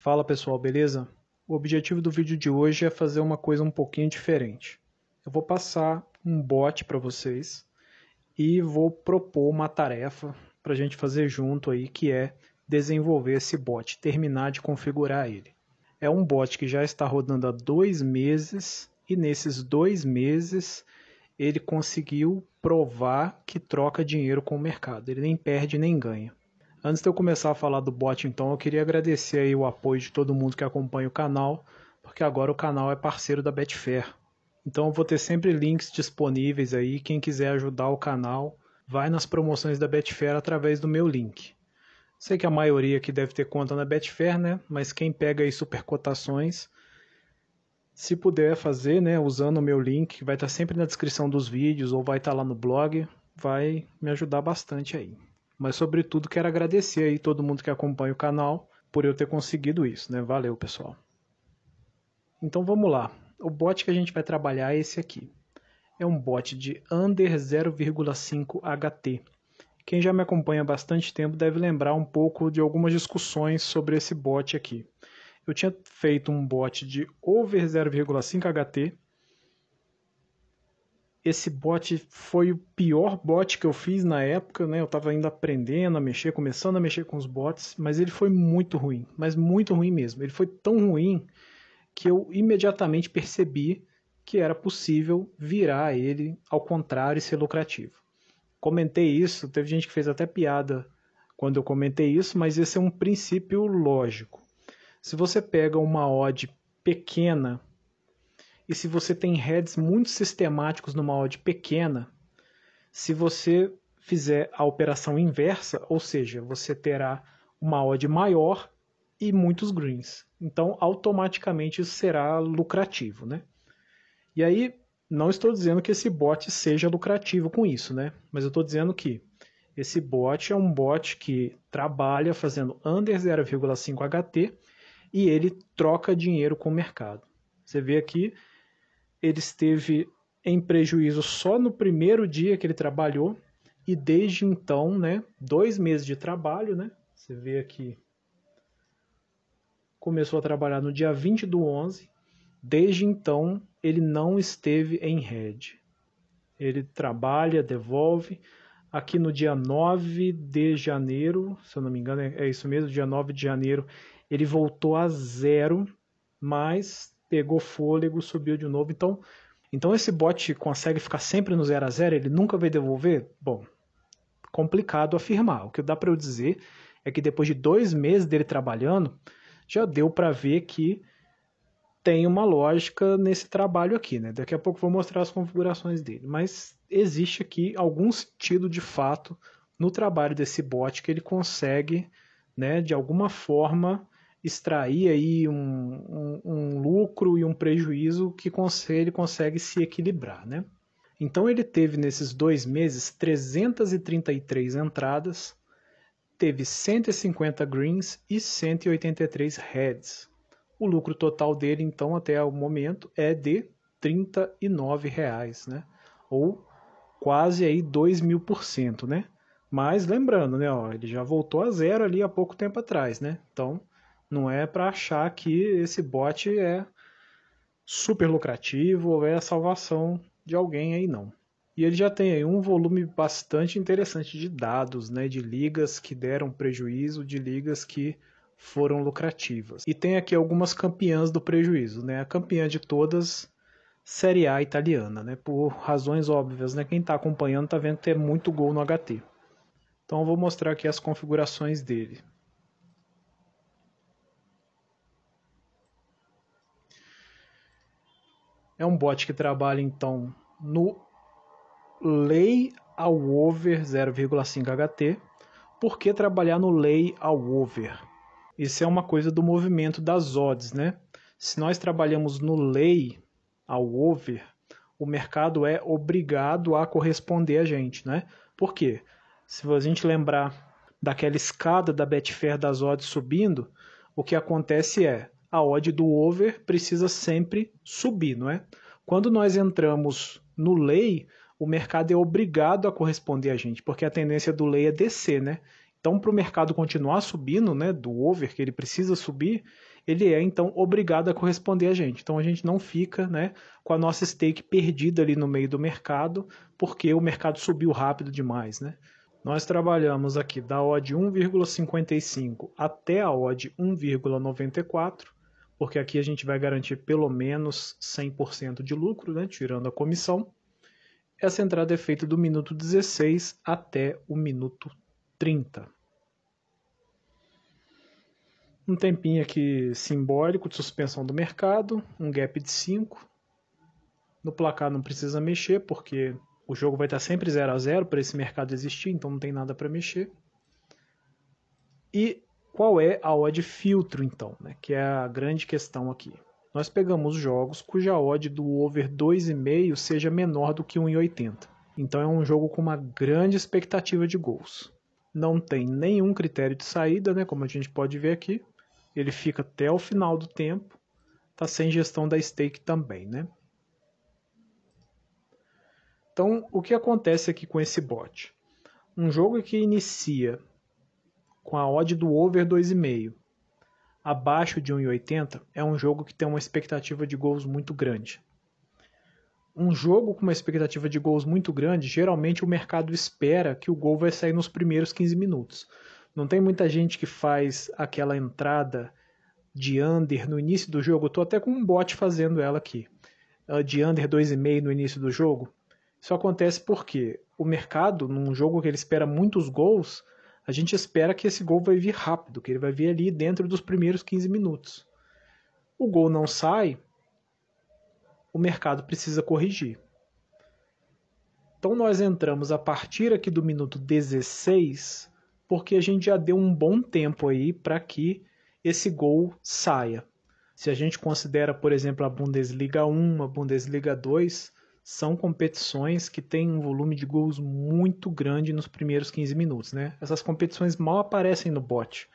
Fala pessoal, beleza? O objetivo do vídeo de hoje é fazer uma coisa um pouquinho diferente. Eu vou passar um bot para vocês e vou propor uma tarefa para a gente fazer junto aí, que é desenvolver esse bot, terminar de configurar ele. É um bot que já está rodando há dois meses e nesses dois meses ele conseguiu provar que troca dinheiro com o mercado. Ele nem perde nem ganha. Antes de eu começar a falar do bot, então, eu queria agradecer aí o apoio de todo mundo que acompanha o canal, porque agora o canal é parceiro da Betfair. Então eu vou ter sempre links disponíveis aí, quem quiser ajudar o canal, vai nas promoções da Betfair através do meu link. Sei que a maioria aqui deve ter conta na Betfair, né? Mas quem pega aí super cotações, se puder fazer, né, usando o meu link, vai estar sempre na descrição dos vídeos ou vai estar lá no blog, vai me ajudar bastante aí mas sobretudo quero agradecer aí todo mundo que acompanha o canal por eu ter conseguido isso, né? Valeu, pessoal. Então vamos lá. O bot que a gente vai trabalhar é esse aqui. É um bot de under 0,5 HT. Quem já me acompanha há bastante tempo deve lembrar um pouco de algumas discussões sobre esse bot aqui. Eu tinha feito um bot de over 0,5 HT esse bot foi o pior bot que eu fiz na época, né? Eu estava ainda aprendendo a mexer, começando a mexer com os bots, mas ele foi muito ruim, mas muito ruim mesmo. Ele foi tão ruim que eu imediatamente percebi que era possível virar ele ao contrário e ser lucrativo. Comentei isso, teve gente que fez até piada quando eu comentei isso, mas esse é um princípio lógico. Se você pega uma odd pequena e se você tem heads muito sistemáticos numa odd pequena, se você fizer a operação inversa, ou seja, você terá uma odd maior e muitos greens. Então, automaticamente isso será lucrativo, né? E aí, não estou dizendo que esse bot seja lucrativo com isso, né? Mas eu estou dizendo que esse bot é um bot que trabalha fazendo under 0,5 HT e ele troca dinheiro com o mercado. Você vê aqui, ele esteve em prejuízo só no primeiro dia que ele trabalhou e desde então, né, dois meses de trabalho, né, você vê aqui, começou a trabalhar no dia 20 do 11, desde então ele não esteve em rede. Ele trabalha, devolve, aqui no dia 9 de janeiro, se eu não me engano é, é isso mesmo, dia 9 de janeiro, ele voltou a zero, mas pegou fôlego, subiu de novo. Então, então esse bot consegue ficar sempre no 0 a 0 ele nunca vai devolver? Bom, complicado afirmar. O que dá para eu dizer é que depois de dois meses dele trabalhando, já deu para ver que tem uma lógica nesse trabalho aqui, né? Daqui a pouco vou mostrar as configurações dele, mas existe aqui algum sentido de fato no trabalho desse bot que ele consegue, né, de alguma forma extrair aí um, um, um lucro e um prejuízo que ele consegue se equilibrar, né? Então ele teve nesses dois meses 333 entradas, teve 150 greens e 183 heads. O lucro total dele, então, até o momento é de R$ 39, reais, né? Ou quase aí 2 mil por cento, né? Mas lembrando, né, ó, ele já voltou a zero ali há pouco tempo atrás, né? Então não é para achar que esse bot é super lucrativo ou é a salvação de alguém aí não. E ele já tem aí um volume bastante interessante de dados, né, de ligas que deram prejuízo, de ligas que foram lucrativas. E tem aqui algumas campeãs do prejuízo, né? A campeã de todas, Série A italiana, né? Por razões óbvias, né? Quem está acompanhando está vendo que tem muito gol no HT. Então eu vou mostrar aqui as configurações dele. É um bot que trabalha então no lay ao over 0,5 HT. Por que trabalhar no lay ao over? Isso é uma coisa do movimento das odds, né? Se nós trabalhamos no lay ao over, o mercado é obrigado a corresponder a gente, né? Por quê? Se a gente lembrar daquela escada da Betfair das odds subindo, o que acontece é a odd do over precisa sempre subir, não é? Quando nós entramos no lei, o mercado é obrigado a corresponder a gente, porque a tendência do lei é descer, né? Então, para o mercado continuar subindo, né, do over que ele precisa subir, ele é então obrigado a corresponder a gente. Então a gente não fica, né, com a nossa stake perdida ali no meio do mercado, porque o mercado subiu rápido demais, né? Nós trabalhamos aqui da odd 1,55 até a odd 1,94 porque aqui a gente vai garantir pelo menos 100% de lucro, né, tirando a comissão. Essa entrada é feita do minuto 16 até o minuto 30. Um tempinho aqui simbólico de suspensão do mercado, um gap de 5. No placar não precisa mexer, porque o jogo vai estar sempre 0 a 0 para esse mercado existir, então não tem nada para mexer. E qual é a odd filtro, então, né, que é a grande questão aqui? Nós pegamos jogos cuja odd do over 2,5 seja menor do que 1,80. Então é um jogo com uma grande expectativa de gols. Não tem nenhum critério de saída, né, como a gente pode ver aqui. Ele fica até o final do tempo. Está sem gestão da stake também, né? Então, o que acontece aqui com esse bot? Um jogo que inicia com a odd do over 2,5. Abaixo de 1,80 é um jogo que tem uma expectativa de gols muito grande. Um jogo com uma expectativa de gols muito grande, geralmente o mercado espera que o gol vai sair nos primeiros 15 minutos. Não tem muita gente que faz aquela entrada de under no início do jogo. estou até com um bot fazendo ela aqui. Ah, de under 2,5 no início do jogo. Isso acontece porque o mercado, num jogo que ele espera muitos gols, a gente espera que esse gol vai vir rápido, que ele vai vir ali dentro dos primeiros 15 minutos. O gol não sai, o mercado precisa corrigir. Então nós entramos a partir aqui do minuto 16, porque a gente já deu um bom tempo aí para que esse gol saia. Se a gente considera, por exemplo, a Bundesliga 1, a Bundesliga 2, são competições que têm um volume de gols muito grande nos primeiros 15 minutos, né? Essas competições mal aparecem no bot,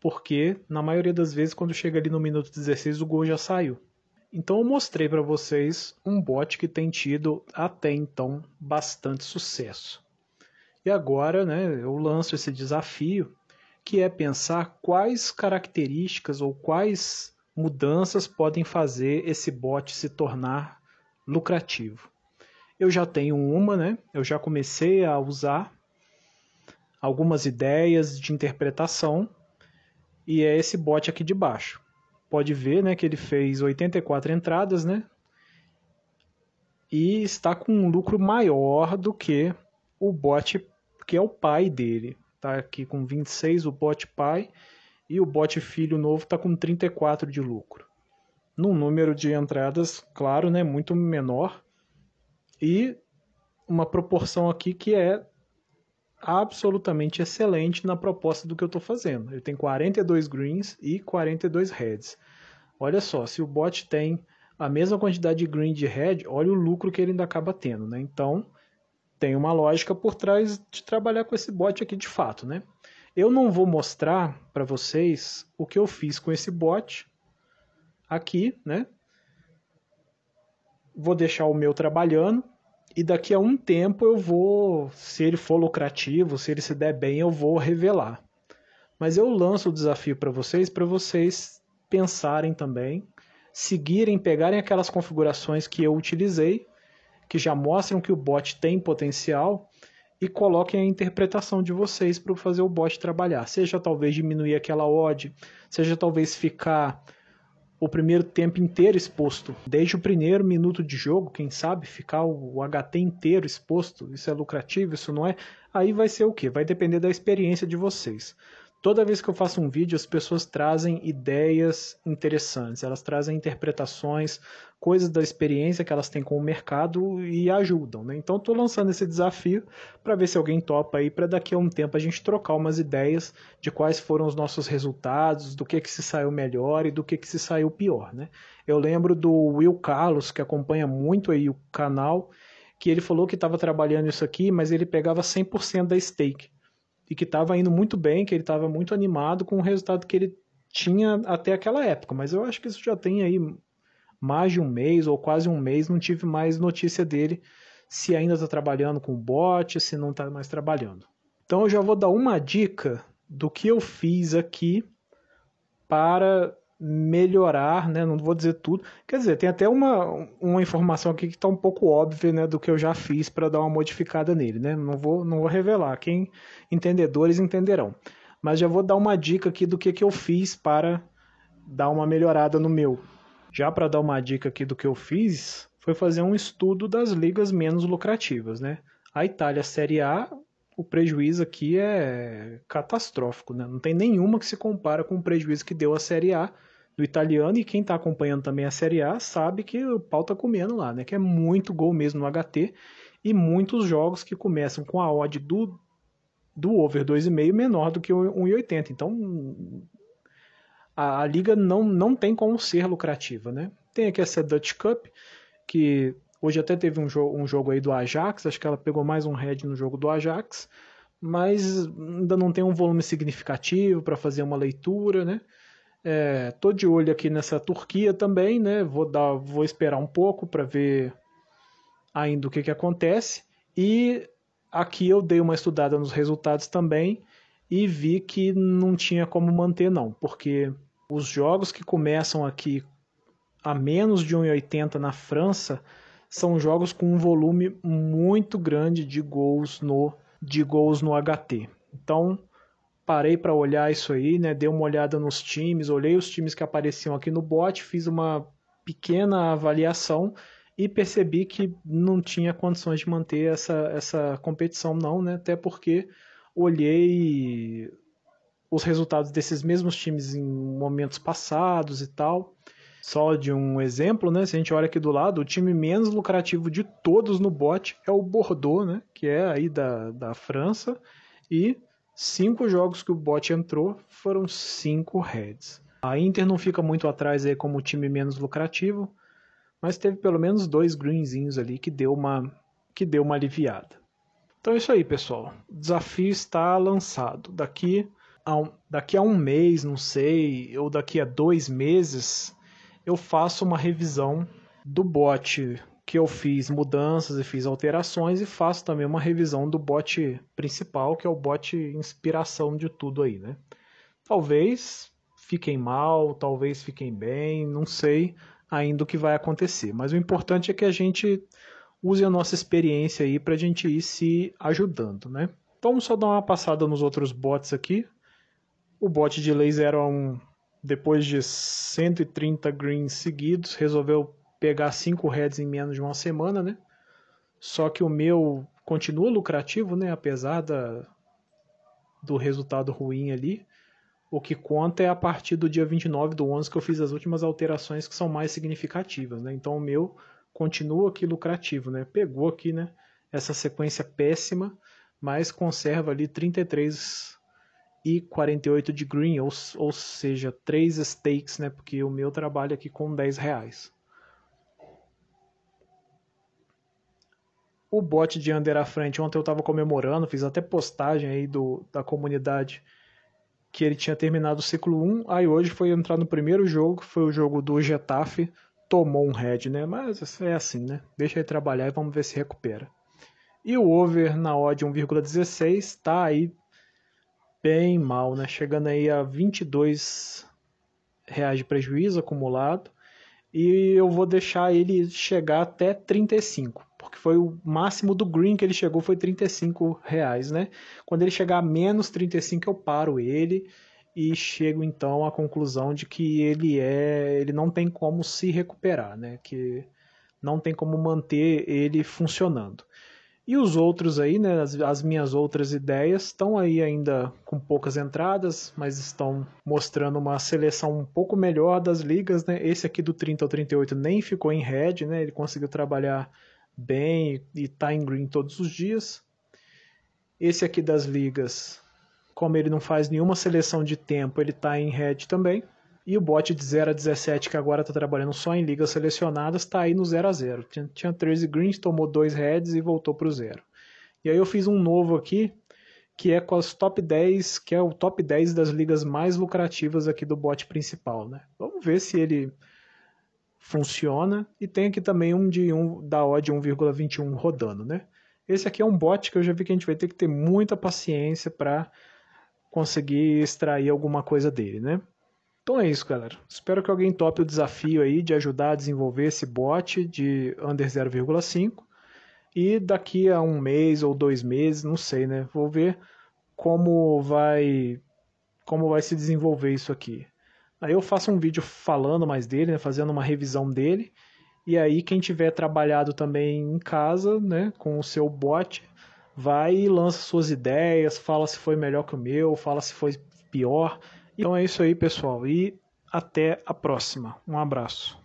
porque na maioria das vezes quando chega ali no minuto 16 o gol já saiu. Então eu mostrei para vocês um bot que tem tido até então bastante sucesso. E agora, né, eu lanço esse desafio que é pensar quais características ou quais mudanças podem fazer esse bot se tornar lucrativo. Eu já tenho uma, né? Eu já comecei a usar algumas ideias de interpretação e é esse bot aqui de baixo. Pode ver, né, que ele fez 84 entradas, né? E está com um lucro maior do que o bot que é o pai dele. Tá aqui com 26 o bot pai e o bot filho novo está com 34 de lucro. Num número de entradas, claro, né, muito menor, e uma proporção aqui que é absolutamente excelente na proposta do que eu estou fazendo. Ele tem 42 greens e 42 reds. Olha só, se o bot tem a mesma quantidade de green de red, olha o lucro que ele ainda acaba tendo, né? Então, tem uma lógica por trás de trabalhar com esse bot aqui de fato, né? Eu não vou mostrar para vocês o que eu fiz com esse bot aqui, né? vou deixar o meu trabalhando e daqui a um tempo eu vou, se ele for lucrativo, se ele se der bem, eu vou revelar. Mas eu lanço o desafio para vocês, para vocês pensarem também, seguirem, pegarem aquelas configurações que eu utilizei, que já mostram que o bot tem potencial e coloquem a interpretação de vocês para fazer o bot trabalhar. Seja talvez diminuir aquela odd, seja talvez ficar o primeiro tempo inteiro exposto. Desde o primeiro minuto de jogo, quem sabe ficar o, HT inteiro exposto, isso é lucrativo, isso não é? Aí vai ser o que? Vai depender da experiência de vocês toda vez que eu faço um vídeo, as pessoas trazem ideias interessantes, elas trazem interpretações, coisas da experiência que elas têm com o mercado e ajudam, né? Então estou lançando esse desafio para ver se alguém topa aí para daqui a um tempo a gente trocar umas ideias de quais foram os nossos resultados, do que que se saiu melhor e do que que se saiu pior, né? Eu lembro do Will Carlos, que acompanha muito aí o canal, que ele falou que estava trabalhando isso aqui, mas ele pegava 100% da stake e que estava indo muito bem, que ele estava muito animado com o resultado que ele tinha até aquela época. Mas eu acho que isso já tem aí mais de um mês ou quase um mês, não tive mais notícia dele se ainda está trabalhando com o bot, se não está mais trabalhando. Então eu já vou dar uma dica do que eu fiz aqui para melhorar, né? Não vou dizer tudo. Quer dizer, tem até uma, uma informação aqui que está um pouco óbvia, né, do que eu já fiz para dar uma modificada nele, né? Não vou não vou revelar. Quem entendedores entenderão. Mas já vou dar uma dica aqui do que que eu fiz para dar uma melhorada no meu. Já para dar uma dica aqui do que eu fiz, foi fazer um estudo das ligas menos lucrativas, né? A Itália Série A o prejuízo aqui é catastrófico, né? Não tem nenhuma que se compara com o prejuízo que deu a Série A do italiano e quem está acompanhando também a Série A sabe que o pau tá comendo lá, né? Que é muito gol mesmo no HT e muitos jogos que começam com a odd do do over 2,5 menor do que 1,80. Então a, a liga não, não tem como ser lucrativa, né? Tem aqui essa Dutch Cup que Hoje até teve um, jo um jogo aí do Ajax, acho que ela pegou mais um head no jogo do Ajax, mas ainda não tem um volume significativo para fazer uma leitura, né? É, tô de olho aqui nessa Turquia também, né? Vou dar, vou esperar um pouco para ver ainda o que, que acontece. E aqui eu dei uma estudada nos resultados também e vi que não tinha como manter não, porque os jogos que começam aqui a menos de 1,80 na França são jogos com um volume muito grande de gols no de gols no HT. Então, parei para olhar isso aí, né? Dei uma olhada nos times, olhei os times que apareciam aqui no bot, fiz uma pequena avaliação e percebi que não tinha condições de manter essa, essa competição não, né? Até porque olhei os resultados desses mesmos times em momentos passados e tal. Só de um exemplo, né? Se a gente olha aqui do lado, o time menos lucrativo de todos no bote é o Bordeaux, né? Que é aí da, da França. E cinco jogos que o bote entrou foram cinco heads. A Inter não fica muito atrás aí como time menos lucrativo, mas teve pelo menos dois greenzinhos ali que deu uma que deu uma aliviada. Então é isso aí, pessoal. O desafio está lançado. Daqui a um, daqui a um mês, não sei, ou daqui a dois meses, eu faço uma revisão do bot que eu fiz mudanças e fiz alterações e faço também uma revisão do bot principal, que é o bot inspiração de tudo aí, né? Talvez fiquem mal, talvez fiquem bem, não sei ainda o que vai acontecer, mas o importante é que a gente use a nossa experiência aí para a gente ir se ajudando, né? Então, vamos só dar uma passada nos outros bots aqui. O bot de laser é um depois de 130 greens seguidos, resolveu pegar cinco reds em menos de uma semana, né? Só que o meu continua lucrativo, né? Apesar da, do resultado ruim ali. O que conta é a partir do dia 29 do 11 que eu fiz as últimas alterações que são mais significativas, né? Então o meu continua aqui lucrativo, né? Pegou aqui, né? Essa sequência péssima, mas conserva ali 33 e 48 de green, ou, ou seja, três stakes, né? Porque o meu trabalho aqui com 10 reais. O bot de under à frente, ontem eu estava comemorando, fiz até postagem aí do, da comunidade que ele tinha terminado o ciclo 1, aí hoje foi entrar no primeiro jogo, que foi o jogo do Getafe, tomou um head, né? Mas é assim, né? Deixa ele trabalhar e vamos ver se recupera. E o over na odd 1,16 tá aí bem mal, né? Chegando aí a 22 reais de prejuízo acumulado. E eu vou deixar ele chegar até 35, porque foi o máximo do green que ele chegou foi 35 reais, né? Quando ele chegar a menos 35 eu paro ele e chego então à conclusão de que ele é, ele não tem como se recuperar, né? Que não tem como manter ele funcionando. E os outros aí, né, as, as minhas outras ideias estão aí ainda com poucas entradas, mas estão mostrando uma seleção um pouco melhor das ligas, né? Esse aqui do 30 ao 38 nem ficou em red, né? Ele conseguiu trabalhar bem e está em green todos os dias. Esse aqui das ligas, como ele não faz nenhuma seleção de tempo, ele está em red também. E o bot de 0 a 17, que agora está trabalhando só em ligas selecionadas, está aí no 0 a 0 Tinha, 13 greens, tomou dois reds e voltou para o zero. E aí eu fiz um novo aqui, que é com as top 10, que é o top 10 das ligas mais lucrativas aqui do bot principal, né? Vamos ver se ele funciona. E tem aqui também um de um da odd 1,21 rodando, né? Esse aqui é um bot que eu já vi que a gente vai ter que ter muita paciência para conseguir extrair alguma coisa dele, né? Então é isso, galera. Espero que alguém tope o desafio aí de ajudar a desenvolver esse bot de under 0,5. E daqui a um mês ou dois meses, não sei, né? Vou ver como vai como vai se desenvolver isso aqui. Aí eu faço um vídeo falando mais dele, né? fazendo uma revisão dele. E aí quem tiver trabalhado também em casa, né, com o seu bot, vai e lança suas ideias, fala se foi melhor que o meu, fala se foi pior então é isso aí, pessoal, e até a próxima. Um abraço.